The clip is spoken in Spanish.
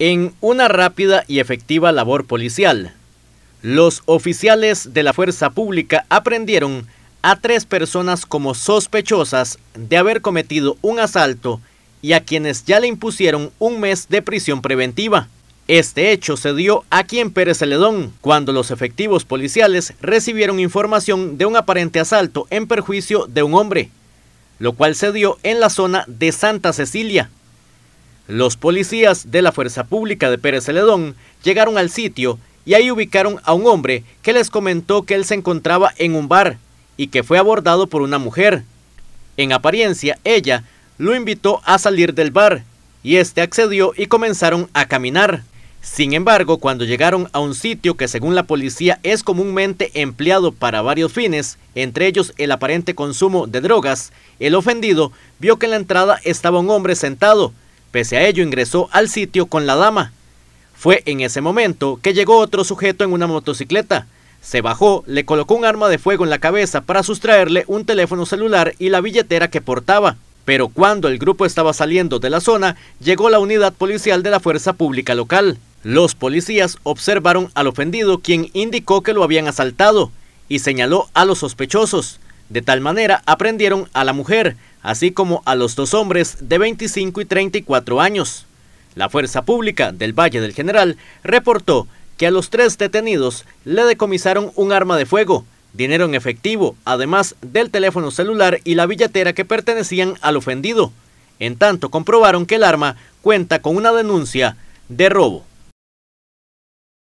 En una rápida y efectiva labor policial, los oficiales de la fuerza pública aprendieron a tres personas como sospechosas de haber cometido un asalto y a quienes ya le impusieron un mes de prisión preventiva. Este hecho se dio aquí en Pérez Celedón, cuando los efectivos policiales recibieron información de un aparente asalto en perjuicio de un hombre, lo cual se dio en la zona de Santa Cecilia. Los policías de la Fuerza Pública de Pérez Celedón llegaron al sitio y ahí ubicaron a un hombre que les comentó que él se encontraba en un bar y que fue abordado por una mujer. En apariencia, ella lo invitó a salir del bar y este accedió y comenzaron a caminar. Sin embargo, cuando llegaron a un sitio que según la policía es comúnmente empleado para varios fines, entre ellos el aparente consumo de drogas, el ofendido vio que en la entrada estaba un hombre sentado, Pese a ello ingresó al sitio con la dama. Fue en ese momento que llegó otro sujeto en una motocicleta. Se bajó, le colocó un arma de fuego en la cabeza para sustraerle un teléfono celular y la billetera que portaba. Pero cuando el grupo estaba saliendo de la zona, llegó la unidad policial de la Fuerza Pública Local. Los policías observaron al ofendido quien indicó que lo habían asaltado y señaló a los sospechosos. De tal manera aprendieron a la mujer, así como a los dos hombres de 25 y 34 años. La Fuerza Pública del Valle del General reportó que a los tres detenidos le decomisaron un arma de fuego, dinero en efectivo, además del teléfono celular y la billetera que pertenecían al ofendido. En tanto, comprobaron que el arma cuenta con una denuncia de robo.